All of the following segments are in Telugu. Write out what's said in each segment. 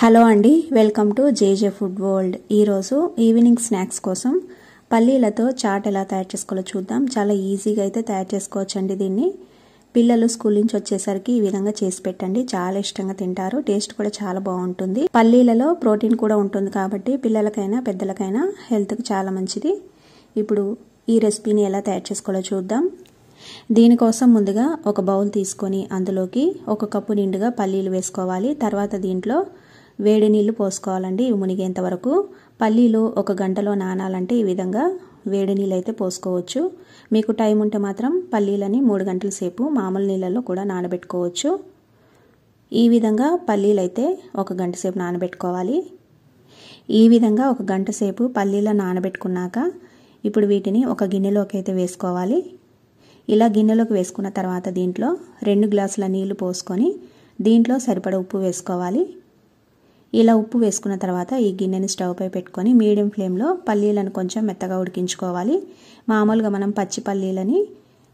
హలో అండి welcome to JJ food world ఈరోజు ఈవినింగ్ స్నాక్స్ కోసం పల్లీలతో చాట్ ఎలా తయారు చేసుకోవాలో చూద్దాం చాలా ఈజీగా అయితే తయారు చేసుకోవచ్చండి దీన్ని పిల్లలు స్కూల్ నుంచి వచ్చేసరికి ఈ విధంగా చేసి పెట్టండి చాలా ఇష్టంగా తింటారు టేస్ట్ కూడా చాలా బాగుంటుంది పల్లీలలో ప్రోటీన్ కూడా ఉంటుంది కాబట్టి పిల్లలకైనా పెద్దలకైనా హెల్త్కి చాలా మంచిది ఇప్పుడు ఈ రెసిపీని ఎలా తయారు చేసుకోవాలో చూద్దాం దీనికోసం ముందుగా ఒక బౌల్ తీసుకొని అందులోకి ఒక కప్పు నిండుగా పల్లీలు వేసుకోవాలి తర్వాత దీంట్లో వేడి నీళ్లు పోసుకోవాలండి ఇవి మునిగేంత వరకు పల్లీలు ఒక గంటలో నానాలంటే ఈ విధంగా వేడి నీళ్ళు అయితే పోసుకోవచ్చు మీకు టైం ఉంటే మాత్రం పల్లీలని మూడు గంటల సేపు మామూలు నీళ్ళల్లో కూడా నానబెట్టుకోవచ్చు ఈ విధంగా పల్లీలు అయితే ఒక గంట సేపు నానబెట్టుకోవాలి ఈ విధంగా ఒక గంట సేపు పల్లీల నానబెట్టుకున్నాక ఇప్పుడు వీటిని ఒక గిన్నెలోకి అయితే వేసుకోవాలి ఇలా గిన్నెలోకి వేసుకున్న తర్వాత దీంట్లో రెండు గ్లాసుల నీళ్లు పోసుకొని దీంట్లో సరిపడ ఉప్పు వేసుకోవాలి ఇలా ఉప్పు వేసుకున్న తర్వాత ఈ గిన్నెని స్టవ్పై పెట్టుకొని మీడియం ఫ్లేమ్లో పల్లీలను కొంచెం మెత్తగా ఉడికించుకోవాలి మామూలుగా మనం పచ్చి పల్లీలని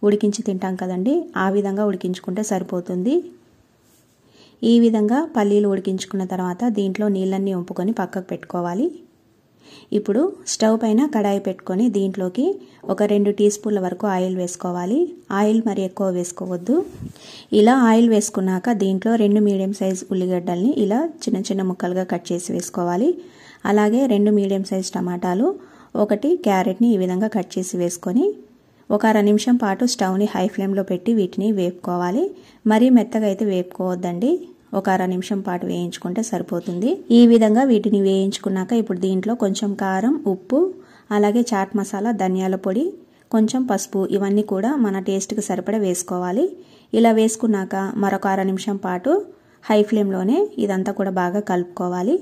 ఉడికించి తింటాం కదండి ఆ విధంగా ఉడికించుకుంటే సరిపోతుంది ఈ విధంగా పల్లీలు ఉడికించుకున్న తర్వాత దీంట్లో నీళ్ళన్నీ ఒంపుకొని పక్కకు పెట్టుకోవాలి ఇప్పుడు స్టవ్ పైన కడాయి పెట్టుకొని దీంట్లోకి ఒక రెండు టీ స్పూన్ల వరకు ఆయిల్ వేసుకోవాలి ఆయిల్ మరి ఎక్కువ వేసుకోవద్దు ఇలా ఆయిల్ వేసుకున్నాక దీంట్లో రెండు మీడియం సైజ్ ఉల్లిగడ్డల్ని ఇలా చిన్న చిన్న ముక్కలుగా కట్ చేసి వేసుకోవాలి అలాగే రెండు మీడియం సైజ్ టమాటాలు ఒకటి క్యారెట్ని ఈ విధంగా కట్ చేసి వేసుకొని ఒక అర నిమిషం పాటు స్టవ్ని హై ఫ్లేమ్లో పెట్టి వీటిని వేపుకోవాలి మరీ మెత్తగా అయితే వేపుకోవద్దండి ఒక అర నిమిషం పాటు వేయించుకుంటే సరిపోతుంది ఈ విధంగా వీటిని వేయించుకున్నాక ఇప్పుడు దీంట్లో కొంచెం కారం ఉప్పు అలాగే చాట్ మసాలా ధనియాల పొడి కొంచెం పసుపు ఇవన్నీ కూడా మన టేస్ట్కి సరిపడ వేసుకోవాలి ఇలా వేసుకున్నాక మరొక అర నిమిషం పాటు హై ఫ్లేమ్లోనే ఇదంతా కూడా బాగా కలుపుకోవాలి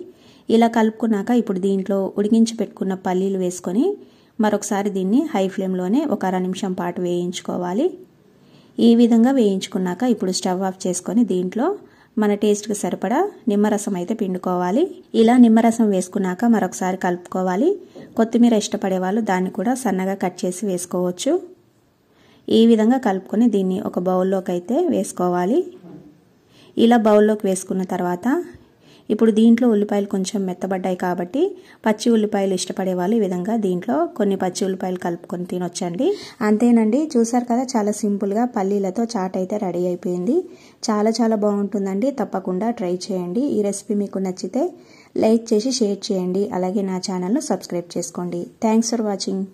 ఇలా కలుపుకున్నాక ఇప్పుడు దీంట్లో ఉడికించి పెట్టుకున్న పల్లీలు వేసుకొని మరొకసారి దీన్ని హై ఫ్లేమ్లోనే ఒక అర నిమిషం పాటు వేయించుకోవాలి ఈ విధంగా వేయించుకున్నాక ఇప్పుడు స్టవ్ ఆఫ్ చేసుకొని దీంట్లో మన టేస్ట్కి సరిపడా నిమ్మరసం అయితే పిండుకోవాలి ఇలా నిమ్మరసం వేసుకున్నాక మరొకసారి కలుపుకోవాలి కొత్తిమీర ఇష్టపడే వాళ్ళు దాన్ని కూడా సన్నగా కట్ చేసి వేసుకోవచ్చు ఈ విధంగా కలుపుకొని దీన్ని ఒక బౌల్లోకి అయితే వేసుకోవాలి ఇలా బౌల్లోకి వేసుకున్న తర్వాత ఇప్పుడు దీంట్లో ఉల్లిపాయలు కొంచెం మెత్తబడ్డాయి కాబట్టి పచ్చి ఉల్లిపాయలు ఇష్టపడే వాళ్ళు ఈ విధంగా దీంట్లో కొన్ని పచ్చి ఉల్లిపాయలు కలుపుకొని తినొచ్చండి అంతేనండి చూసారు కదా చాలా సింపుల్గా పల్లీలతో చాట్ అయితే రెడీ అయిపోయింది చాలా చాలా బాగుంటుందండి తప్పకుండా ట్రై చేయండి ఈ రెసిపీ మీకు నచ్చితే లైక్ చేసి షేర్ చేయండి అలాగే నా ఛానల్ను సబ్స్క్రైబ్ చేసుకోండి థ్యాంక్స్ ఫర్ వాచింగ్